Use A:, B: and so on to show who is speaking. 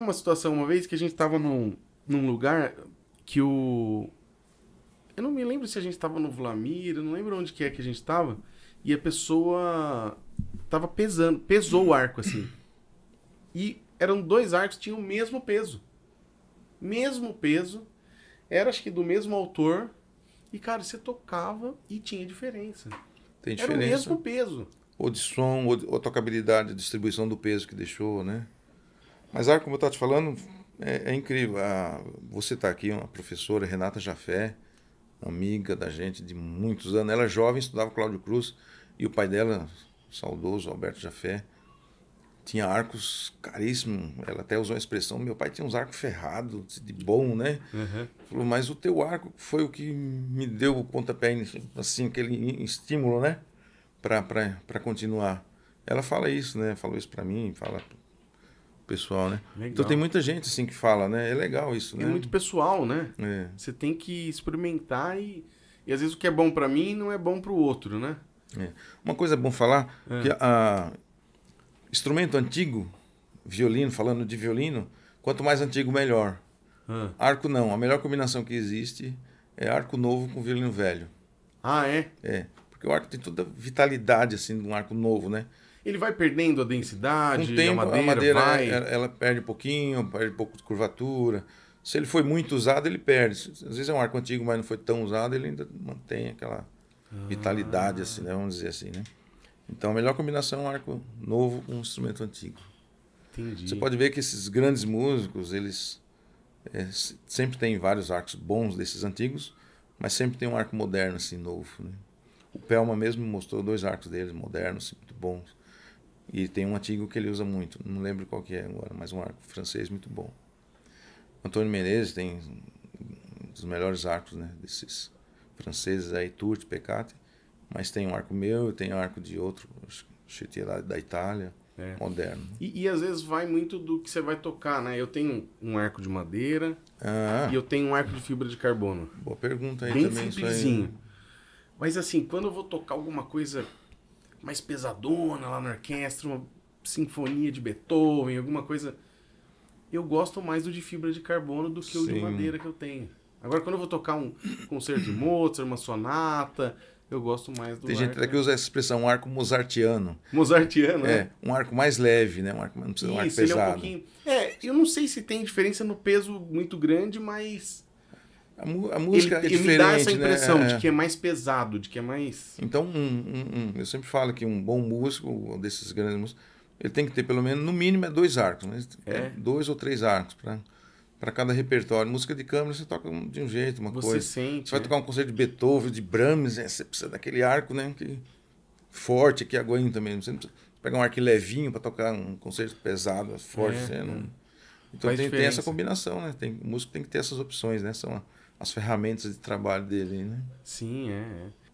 A: uma situação uma vez que a gente tava num, num lugar que o. Eu não me lembro se a gente tava no Vlamir, eu não lembro onde que é que a gente tava. E a pessoa tava pesando, pesou o arco assim. E eram dois arcos, tinham o mesmo peso. Mesmo peso. Era acho que do mesmo autor. E, cara, você tocava e tinha diferença. Tem diferença. Era o mesmo peso.
B: Ou de som, ou, de, ou tocabilidade, distribuição do peso que deixou, né? Mas, Arco, como eu estava te falando, é, é incrível. A, você está aqui, uma professora, Renata Jafé, amiga da gente de muitos anos. Ela é jovem, estudava Cláudio Cruz, e o pai dela, saudoso Alberto Jafé, tinha arcos caríssimos. Ela até usou a expressão: meu pai tinha uns arcos ferrados, de bom, né? Uhum. Falou, mas o teu arco foi o que me deu o pontapé, assim, aquele estímulo, né? Para continuar. Ela fala isso, né? Falou isso para mim, fala pessoal, né? Então, legal. Então tem muita gente assim que fala, né? É legal isso, é né? É muito
A: pessoal, né? É. Você tem que experimentar e, e às vezes o que é bom para mim não é bom para o outro, né?
B: É. Uma coisa é bom falar é. que a, a, instrumento antigo, violino, falando de violino, quanto mais antigo melhor. Ah. Arco não, a melhor combinação que existe é arco novo com violino velho. Ah, é? É, porque o arco tem toda a vitalidade assim de um arco novo, né?
A: ele vai perdendo a densidade, o tempo, a madeira, a madeira vai... ela, é, é, ela
B: perde um pouquinho, perde um pouco de curvatura. Se ele foi muito usado, ele perde. Às vezes é um arco antigo, mas não foi tão usado, ele ainda mantém aquela ah. vitalidade, assim, né? vamos dizer assim, né? Então, a melhor combinação é um arco novo com um instrumento antigo. Entendi. Você pode ver que esses grandes músicos, eles é, sempre têm vários arcos bons desses antigos, mas sempre tem um arco moderno, assim, novo, né? O Pelma mesmo mostrou dois arcos deles modernos, assim, muito bons. E tem um antigo que ele usa muito, não lembro qual que é agora, mas um arco francês muito bom. Antônio Menezes tem um dos melhores arcos, né, desses franceses aí, Tour Pecate, mas tem um arco meu, tem um arco de outro,
A: chutei lá da Itália, é. moderno. E, e, às vezes vai muito do que você vai tocar, né? Eu tenho um arco de madeira ah. e eu tenho um arco de fibra de carbono. Boa pergunta aí Bem também. Simplesinho. Aí... Mas assim, quando eu vou tocar alguma coisa mais pesadona lá na orquestra, uma sinfonia de Beethoven, alguma coisa. Eu gosto mais do de fibra de carbono do que Sim. o de madeira que eu tenho. Agora, quando eu vou tocar um concerto de Mozart, uma sonata, eu gosto mais do. Tem gente até que usa
B: essa expressão, um arco mozartiano.
A: Mozartiano, é. Né?
B: Um arco mais leve, né? Um arco, não precisa Isso, um arco pesado. É, um
A: pouquinho... é, eu não sei se tem diferença no peso muito grande, mas a, a música ele, é ele dá essa né? impressão né? de é. que é mais pesado, de que é mais.
B: Então, um, um, um, eu sempre falo que um bom músico, um desses grandes músicos, ele tem que ter pelo menos, no mínimo, é dois arcos, né? É. é? Dois ou três arcos para cada repertório. Música de câmara você toca de um jeito, uma você coisa. Sente, você vai é? tocar um concerto de Beethoven, de Brahms, né? você precisa daquele arco, né? Que, forte, que aguenta mesmo. Você não precisa pegar um arco levinho para tocar um concerto pesado, forte. É, é. não... Então tem, tem, essa combinação, né? Tem, o músico tem que ter essas opções, né? São as ferramentas de trabalho dele, né? Sim, é. é.